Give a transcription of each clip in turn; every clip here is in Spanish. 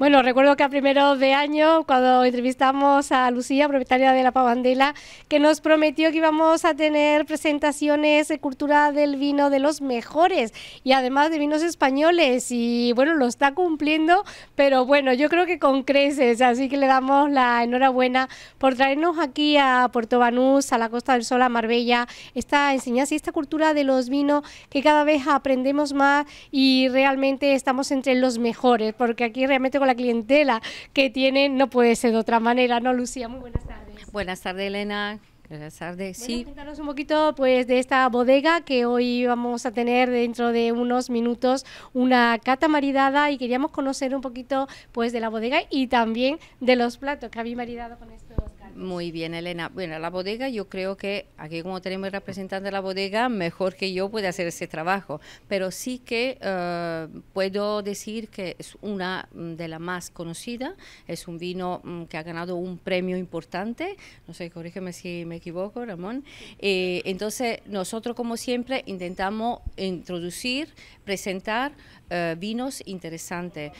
Bueno, recuerdo que a primeros de año, cuando entrevistamos a Lucía, propietaria de la Pavandela, que nos prometió que íbamos a tener presentaciones de cultura del vino de los mejores y además de vinos españoles. Y bueno, lo está cumpliendo, pero bueno, yo creo que con creces. Así que le damos la enhorabuena por traernos aquí a Puerto Banús, a la Costa del Sol, a Marbella, esta enseñanza y esta cultura de los vinos que cada vez aprendemos más y realmente estamos entre los mejores, porque aquí realmente con la clientela que tienen, no puede ser de otra manera, ¿no, Lucía? Muy buenas tardes. Buenas tardes, Elena. Buenas tardes, sí. Cuéntanos un poquito pues, de esta bodega que hoy vamos a tener dentro de unos minutos una cata maridada y queríamos conocer un poquito pues, de la bodega y también de los platos que habéis maridado con esto. Muy bien, Elena. Bueno, la bodega, yo creo que aquí como tenemos el representante de la bodega, mejor que yo puede hacer ese trabajo, pero sí que eh, puedo decir que es una de las más conocidas, es un vino mm, que ha ganado un premio importante, no sé, corrígeme si me equivoco, Ramón. Eh, entonces, nosotros como siempre intentamos introducir, presentar eh, vinos interesantes,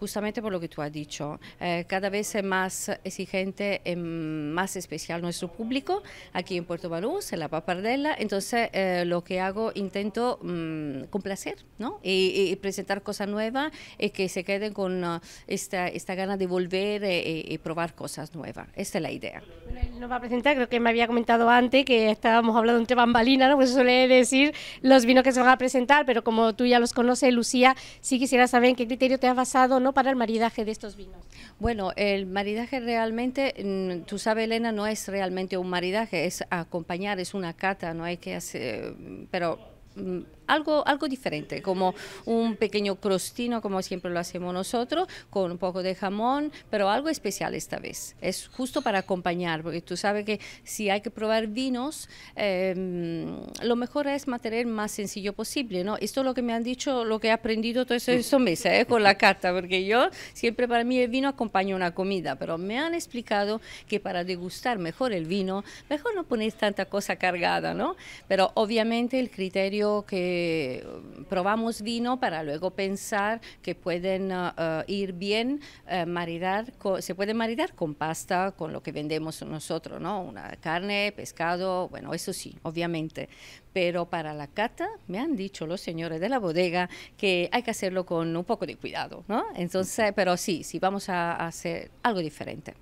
justamente por lo que tú has dicho. cada vez es más exigente. en más especial nuestro público aquí en Puerto Valús, en la Papardela. Entonces, eh, lo que hago, intento mm, complacer ¿no? Y, presentar cosas nuevas y eh, que se queden con uh, esta, esta gana de volver eh, y, probar cosas nuevas. Esta es la idea. Bueno, nos va a presentar, creo que me había comentado antes que estábamos hablando entre bambalinas, ¿no? pues suele decir los vinos que se van a presentar, pero como tú ya los conoces, Lucía, sí quisiera saber en qué criterio te has basado ¿no? para el maridaje de estos vinos. Bueno, el maridaje realmente, mm, tú sabes, Elena, no es realmente un maridaje, es acompañar, es una cata, no hay que hacer, pero mm, algo, algo diferente, como un pequeño crostino, como siempre lo hacemos nosotros, con un poco de jamón, pero algo especial esta vez. Es justo para acompañar, porque tú sabes que si hay que probar vinos, em, lo mejor es mantener más sencillo posible, ¿no? Esto es lo que me han dicho, lo que he aprendido todos estos meses ¿eh? con la carta, porque yo siempre para mí el vino acompaña una comida, pero me han explicado que para degustar mejor el vino, mejor no poner tanta cosa cargada, ¿no? Pero obviamente el criterio que eh, probamos vino para luego pensar que pueden ah, ah, ir bien, eh, maridar, se puede maridar con pasta, con lo que vendemos nosotros, ¿no? Una carne, pescado, bueno, eso sí, obviamente. Pero para la cata me han dicho los señores de la bodega que hay que hacerlo con un poco de cuidado, ¿no? Entonces, pero sí, sí, vamos a hacer algo diferente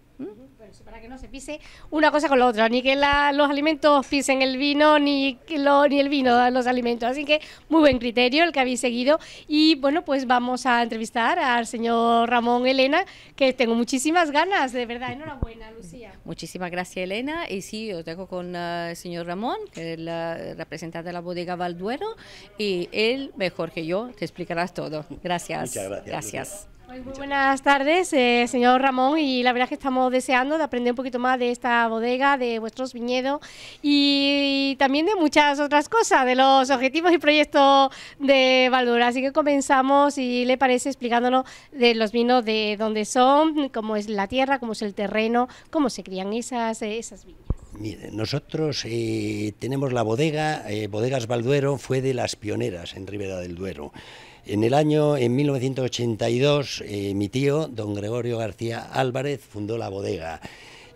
para que no se pise una cosa con la otra, ni que los alimentos pisen el vino, ni, que lo, ni el vino los alimentos. Así que muy buen criterio el que habéis seguido. Y bueno, pues vamos a entrevistar al señor Ramón Elena, que tengo muchísimas ganas, de verdad. Enhorabuena, Lucía. Muchísimas gracias, Elena. Y sí, os dejo con eh, el señor Ramón, que es el representante de la bodega Valduero, y él, mejor que yo, te explicarás todo. Gracias. Muchas gracias. Pues buenas tardes, eh, señor Ramón, y la verdad es que estamos deseando de aprender un poquito más de esta bodega, de vuestros viñedos y, también de muchas otras cosas, de los objetivos y proyectos de Valdura. Así que comenzamos, si le parece, explicándonos de los vinos, de dónde son, cómo es la tierra, cómo es el terreno, cómo se crían esas, eh, esas viñas. Mire, nosotros eh, tenemos la bodega, Bodegas Valduero fue de las pioneras en Ribera del Duero. En el año en 1982, eh, mi tío, don Gregorio García Álvarez, fundó la bodega.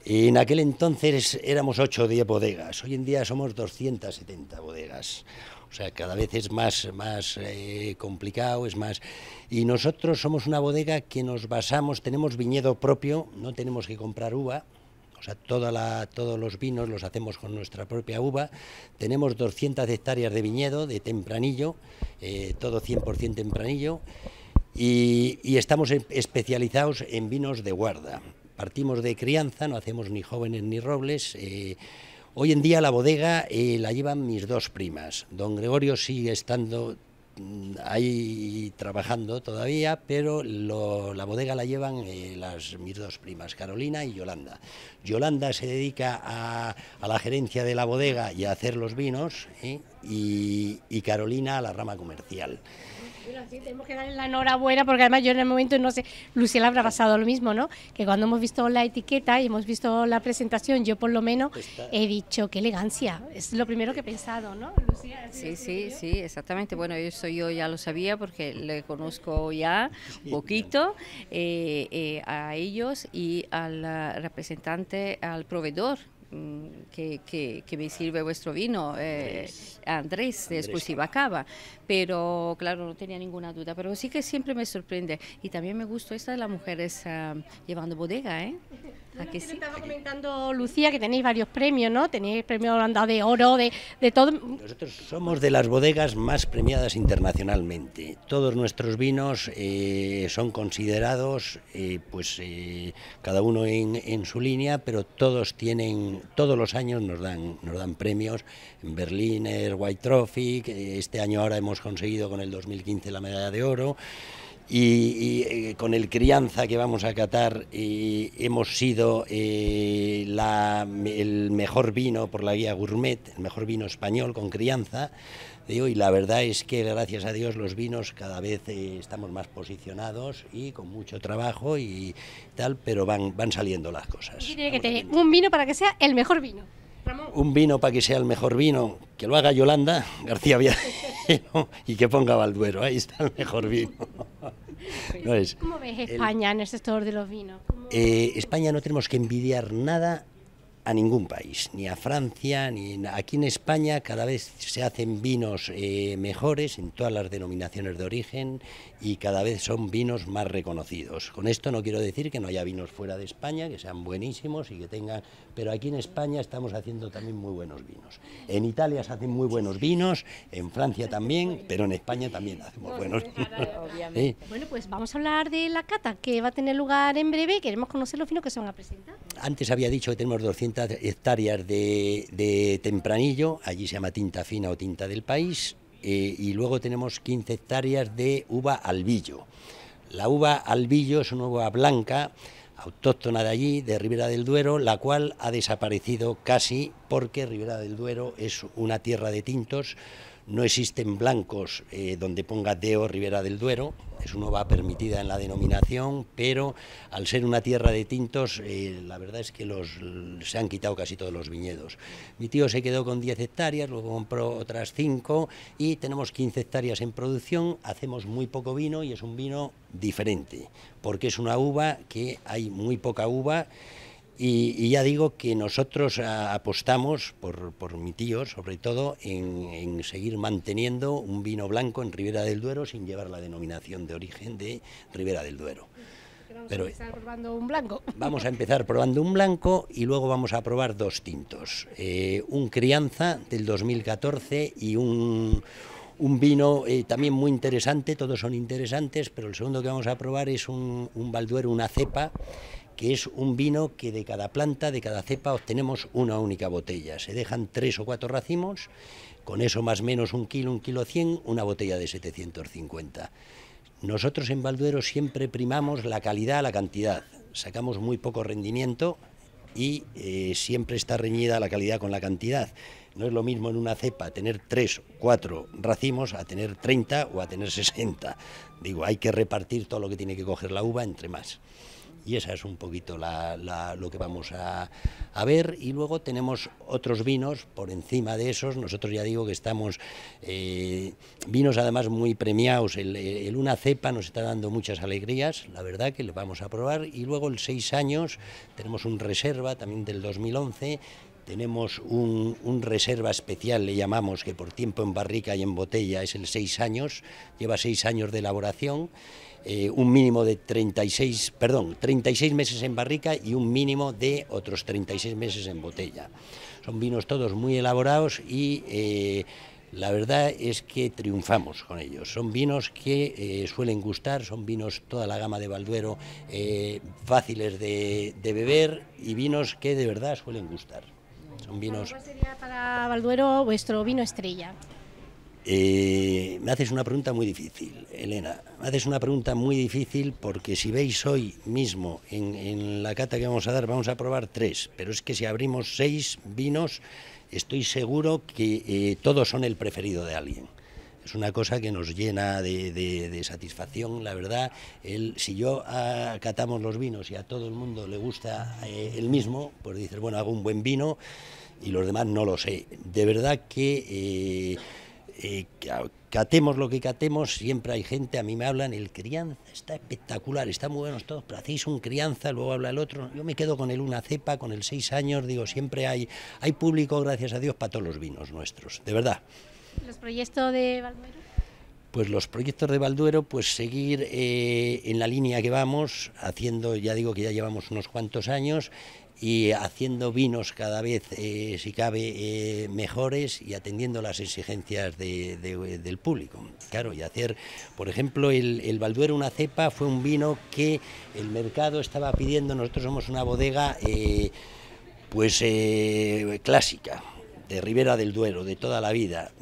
En aquel entonces éramos 8 o 10 bodegas, hoy en día somos 270 bodegas. O sea, cada vez es más, más eh, complicado, es más... Y nosotros somos una bodega que nos basamos, tenemos viñedo propio, no tenemos que comprar uva, o sea, todos los vinos los hacemos con nuestra propia uva. Tenemos 200 hectáreas de viñedo de tempranillo, eh, todo 100% tempranillo. Y, estamos especializados en vinos de guarda. Partimos de crianza, no hacemos ni jóvenes ni robles. Eh, hoy en día la bodega eh, la llevan mis dos primas. Don Gregorio sigue estando Mm, Hay trabajando todavía, pero la bodega la llevan eh, las, mis dos primas, Carolina y Yolanda. Yolanda se dedica a, la gerencia de la bodega y a hacer los vinos ¿eh? y Carolina a la rama comercial tenemos que darle la enhorabuena porque además yo en el momento no sé, Lucía le habrá pasado lo mismo, ¿no? Que cuando hemos visto la etiqueta y hemos visto la presentación, yo por lo menos pues he dicho, qué elegancia, es lo primero que he pensado, ¿no? sí, sí, sí, exactamente. Bueno, eso yo ya lo sabía porque le conozco ya un poquito eh, eh, a ellos y al ah, representante, al proveedor Mm, que, que, que, me sirve vuestro vino, eh, Andrés, de Cava Pero claro, no tenía ninguna duda, pero sí que siempre me sorprende. Y también me gustó esta de las mujeres mm, llevando bodega, ¿eh? Ah, que Estaba comentando, Lucía, que tenéis varios premios, ¿no? Tenéis premios de Oro, de, todo. Nosotros somos de las bodegas más premiadas internacionalmente. Todos nuestros vinos eh, son considerados, eh, pues, eh, cada uno en, su línea, pero todos tienen, todos los años nos dan, nos dan premios. En Berliner, White Trophy, este año ahora hemos conseguido con el 2015 la medalla de oro y, eh, con el crianza que vamos a catar y hemos sido eh, el mejor vino por la guía gourmet, el mejor vino español con crianza. y la verdad es que gracias a Dios los vinos cada vez eh, estamos más posicionados y con mucho trabajo y tal, pero van, van saliendo las cosas. tiene que tener un vino para que sea el mejor vino. Un vino para que sea el mejor vino, que lo haga Yolanda García Villarreal y que ponga Balduero, ahí está el mejor vino. Pues, ¿Cómo ves España en el este sector de los vinos? Eh, España no tenemos que envidiar nada a ningún país, ni a Francia, ni aquí en España cada vez se hacen vinos eh, mejores en todas las denominaciones de origen y cada vez son vinos más reconocidos. Con esto no quiero decir que no haya vinos fuera de España, que sean buenísimos y que tengan, pero aquí en España estamos haciendo también muy buenos vinos. En Italia se hacen muy buenos vinos, en Francia también, pero en España también hacemos buenos vinos. Bueno, pues vamos a hablar de la cata que va a tener lugar en breve, queremos conocer los vinos que se van a presentar. Antes había dicho que tenemos 200 hectáreas de, de tempranillo, allí se llama tinta fina o tinta del país, eh, y luego tenemos 15 hectáreas de uva albillo. La uva albillo es una uva blanca autóctona de allí, de Ribera del Duero, la cual ha desaparecido casi porque Ribera del Duero es una tierra de tintos no existen blancos eh, donde ponga Deo Rivera del Duero, es una uva permitida en la denominación, pero al ser una tierra de tintos, eh, la verdad es que los, se han quitado casi todos los viñedos. Mi tío se quedó con 10 hectáreas, luego compró otras 5 y tenemos 15 hectáreas en producción, hacemos muy poco vino y es un vino diferente, porque es una uva que hay muy poca uva. Y, ya digo que nosotros apostamos, por, mi tío sobre todo, en, seguir manteniendo un vino blanco en Ribera del Duero sin llevar la denominación de origen de Ribera del Duero. Vamos a empezar probando un blanco. Vamos a empezar probando un blanco y luego vamos a probar dos tintos. Eh, un crianza del 2014 y un, vino eh, también muy interesante, todos son interesantes, pero el segundo que vamos a probar es un, un balduero, una cepa, que es un vino que de cada planta, de cada cepa, obtenemos una única botella. Se dejan tres o cuatro racimos, con eso más o menos un kilo, un kilo cien, una botella de 750. Nosotros en Balduero siempre primamos la calidad a la cantidad. Sacamos muy poco rendimiento y eh, siempre está reñida la calidad con la cantidad. No es lo mismo en una cepa tener tres, cuatro racimos a tener 30 o a tener 60. Digo, hay que repartir todo lo que tiene que coger la uva entre más y esa es un poquito la, lo que vamos a, ver. Y luego tenemos otros vinos por encima de esos. Nosotros ya digo que estamos, eh, vinos además muy premiados. El, Una Cepa nos está dando muchas alegrías, la verdad que le vamos a probar. Y luego el Seis Años tenemos un reserva también del 2011 tenemos un, reserva especial, le llamamos, que por tiempo en barrica y en botella es el seis años, lleva seis años de elaboración, eh, un mínimo de 36, perdón, 36 meses en barrica y un mínimo de otros 36 meses en botella. Son vinos todos muy elaborados y eh, la verdad es que triunfamos con ellos. Son vinos que eh, suelen gustar, son vinos toda la gama de Balduero, fáciles de beber y vinos que de verdad suelen gustar vinos... ¿Cuál sería para Balduero vuestro vino estrella? Eh, me haces una pregunta muy difícil, Elena. Me haces una pregunta muy difícil porque si veis hoy mismo en, la cata que vamos a dar, vamos a probar tres, pero es que si abrimos seis vinos, estoy seguro que eh, todos son el preferido de alguien es una cosa que nos llena de, satisfacción, la verdad. El, si yo catamos los vinos y a todo el mundo le gusta eh, el mismo, pues dices, bueno, hago un buen vino y los demás no lo sé. De verdad que... Eh, eh, catemos lo que catemos, siempre hay gente, a mí me hablan, el crianza está espectacular, está muy buenos todos, pero hacéis un crianza, luego habla el otro, yo me quedo con el una cepa, con el seis años, digo, siempre hay, hay público, gracias a Dios, para todos los vinos nuestros, de verdad. ¿Los proyectos de Balduero? Pues los proyectos de Balduero, pues seguir eh, en la línea que vamos, haciendo, ya digo que ya llevamos unos cuantos años, y haciendo vinos cada vez, eh, si cabe, eh, mejores y atendiendo las exigencias del público. Claro, y hacer, por ejemplo, el, Balduero Una Cepa fue un vino que el mercado estaba pidiendo, nosotros somos una bodega pues clásica, de Ribera del Duero, de toda la vida,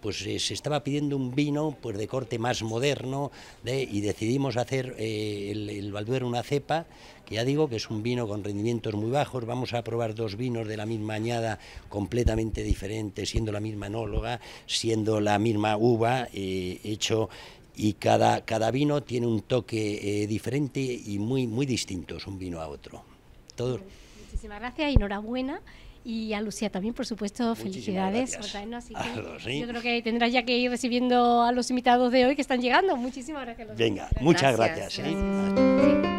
pues eh, se estaba pidiendo un vino pues de corte más moderno y decidimos hacer eh, el, el una cepa, que ya digo que es un vino con rendimientos muy bajos, vamos a probar dos vinos de la misma añada completamente diferentes, siendo la misma enóloga, siendo la misma uva, eh, hecho y cada, cada vino tiene un toque diferente y muy, muy distinto es un vino a otro. Todo. Muchísimas gracias y enhorabuena. Y a Lucía también, por supuesto, felicidades. Yo creo que tendrás ya que ir recibiendo a los invitados de hoy que están llegando. Muchísimas gracias. Venga, muchas gracias. ¿eh?